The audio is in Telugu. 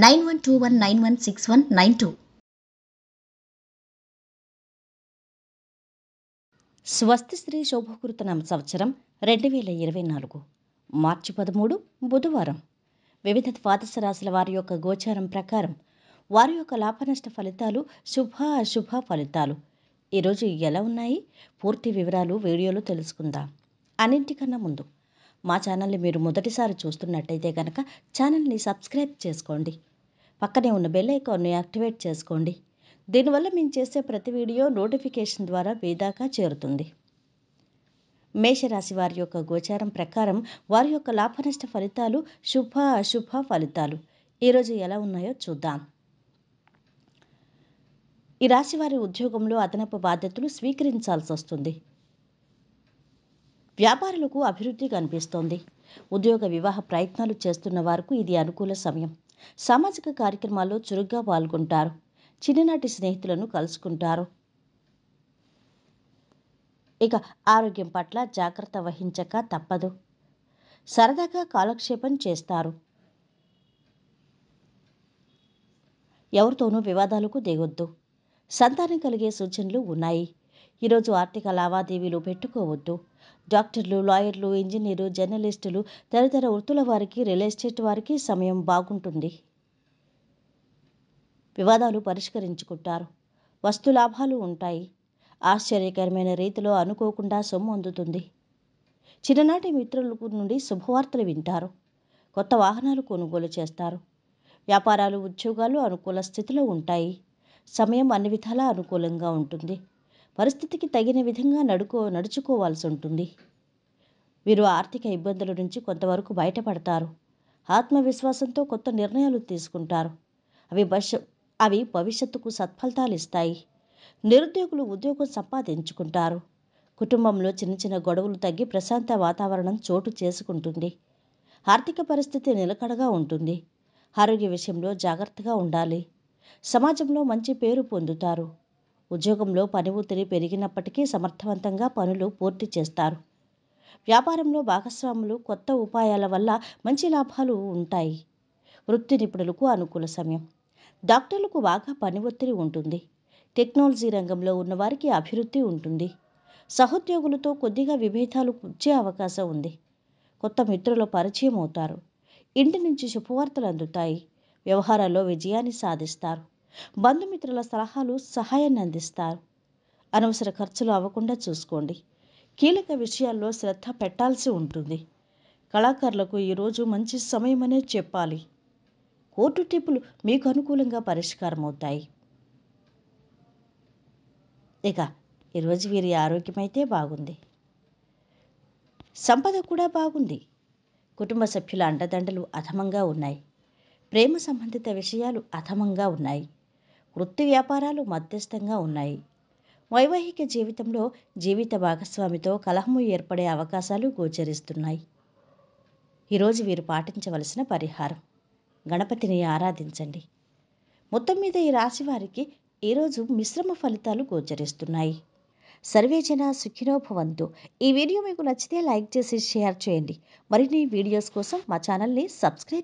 nine one two one nine one six one nine two స్వస్తి శ్రీ శోభకృతనామ సంవత్సరం రెండు వేల ఇరవై నాలుగు మార్చి పదమూడు బుధవారం వివిధ ద్వాదశ రాశుల వారి యొక్క గోచారం ప్రకారం వారి యొక్క లాభనష్ట ఫలితాలు శుభ అశుభ ఫలితాలు ఈరోజు ఎలా ఉన్నాయి పూర్తి వివరాలు వీడియోలో తెలుసుకుందాం అన్నింటికన్నా ముందు మా ఛానల్ని మీరు మొదటిసారి చూస్తున్నట్టయితే కనుక ఛానల్ని సబ్స్క్రైబ్ చేసుకోండి పక్కనే ఉన్న బెల్ ఐకాన్ని యాక్టివేట్ చేసుకోండి దీనివల్ల మేము చేసే ప్రతి వీడియో నోటిఫికేషన్ ద్వారా వేదాకా చేరుతుంది మేషరాశి వారి యొక్క గోచారం ప్రకారం వారి యొక్క లాభనష్ట ఫలితాలు శుభ అశుభ ఫలితాలు ఈరోజు ఎలా ఉన్నాయో చూద్దాం ఈ రాశి వారి ఉద్యోగంలో అదనపు బాధ్యతలు స్వీకరించాల్సి వస్తుంది వ్యాపారులకు అభివృద్ధి కనిపిస్తోంది ఉద్యోగ వివాహ ప్రయత్నాలు చేస్తున్న వారికి ఇది అనుకూల సమయం సామాజిక కార్యక్రమాల్లో చురుగ్గా పాల్గొంటారు చిన్ననాటి స్నేహితులను కలుసుకుంటారు ఇక ఆరోగ్యం పట్ల జాగ్రత్త వహించక తప్పదు సరదాగా కాలక్షేపం చేస్తారు ఎవరితోనూ వివాదాలకు దిగొద్దు సంతానం కలిగే సూచనలు ఉన్నాయి ఈరోజు ఆర్థిక లావాదేవీలు పెట్టుకోవద్దు డాక్టర్లు లాయర్లు ఇంజనీరు జర్నలిస్టులు తదితర వృత్తుల వారికి రియల్ ఎస్టేట్ వారికి సమయం బాగుంటుంది వివాదాలు పరిష్కరించుకుంటారు వస్తు లాభాలు ఉంటాయి ఆశ్చర్యకరమైన రీతిలో అనుకోకుండా సొమ్ము అందుతుంది చిన్ననాటి మిత్రుల నుండి శుభవార్తలు వింటారు కొత్త వాహనాలు కొనుగోలు చేస్తారు వ్యాపారాలు ఉద్యోగాలు అనుకూల స్థితిలో ఉంటాయి సమయం అన్ని విధాలా అనుకూలంగా ఉంటుంది పరిస్థితికి తగిన విధంగా నడుకో నడుచుకోవాల్సి ఉంటుంది వీరు ఆర్థిక ఇబ్బందుల నుంచి కొంతవరకు బయటపడతారు ఆత్మవిశ్వాసంతో కొత్త నిర్ణయాలు తీసుకుంటారు అవి భవిష్య అవి భవిష్యత్తుకు సత్ఫలితాలు ఇస్తాయి నిరుద్యోగులు ఉద్యోగం సంపాదించుకుంటారు కుటుంబంలో చిన్న చిన్న గొడవలు తగ్గి ప్రశాంత వాతావరణం చోటు చేసుకుంటుంది ఆర్థిక పరిస్థితి నిలకడగా ఉంటుంది ఆరోగ్య విషయంలో జాగ్రత్తగా ఉండాలి సమాజంలో మంచి పేరు పొందుతారు ఉద్యోగంలో పని ఒత్తిడి పెరిగినప్పటికీ సమర్థవంతంగా పనులు పూర్తి చేస్తారు వ్యాపారంలో భాగస్వాములు కొత్త ఉపాయాల వల్ల మంచి లాభాలు ఉంటాయి వృత్తి నిపుణులకు అనుకూల సమయం డాక్టర్లకు బాగా పని ఒత్తిడి ఉంటుంది టెక్నాలజీ రంగంలో ఉన్నవారికి అభివృద్ధి ఉంటుంది సహోద్యోగులతో కొద్దిగా విభేదాలు వచ్చే అవకాశం ఉంది కొత్త మిత్రులు పరిచయం అవుతారు ఇంటి నుంచి శుభవార్తలు అందుతాయి వ్యవహారాల్లో విజయాన్ని సాధిస్తారు బంధుమిత్రుల సలహాలు సహాయాన్ని అందిస్తారు అనవసర ఖర్చులు అవ్వకుండా చూసుకోండి కీలక విషయాల్లో శ్రద్ధ పెట్టాల్సి ఉంటుంది కళాకారులకు ఈరోజు మంచి సమయమనే చెప్పాలి కోర్టు టిప్పులు మీకు అనుకూలంగా పరిష్కారం అవుతాయి ఇక ఈరోజు వీరి ఆరోగ్యమైతే బాగుంది సంపద కూడా బాగుంది కుటుంబ సభ్యుల అండదండలు అధమంగా ఉన్నాయి ప్రేమ సంబంధిత విషయాలు అధమంగా ఉన్నాయి వృత్తి వ్యాపారాలు మధ్యస్థంగా ఉన్నాయి వైవాహిక జీవితంలో జీవిత భాగస్వామితో కలహము ఏర్పడే అవకాశాలు గోచరిస్తున్నాయి ఈరోజు వీరు పాటించవలసిన పరిహారం గణపతిని ఆరాధించండి మొత్తం మీద ఈ రాశి వారికి ఈరోజు మిశ్రమ ఫలితాలు గోచరిస్తున్నాయి సర్వేజన సుఖినోభవంతు ఈ వీడియో మీకు నచ్చితే లైక్ చేసి షేర్ చేయండి మరిన్ని వీడియోస్ కోసం మా ఛానల్ని సబ్స్క్రైబ్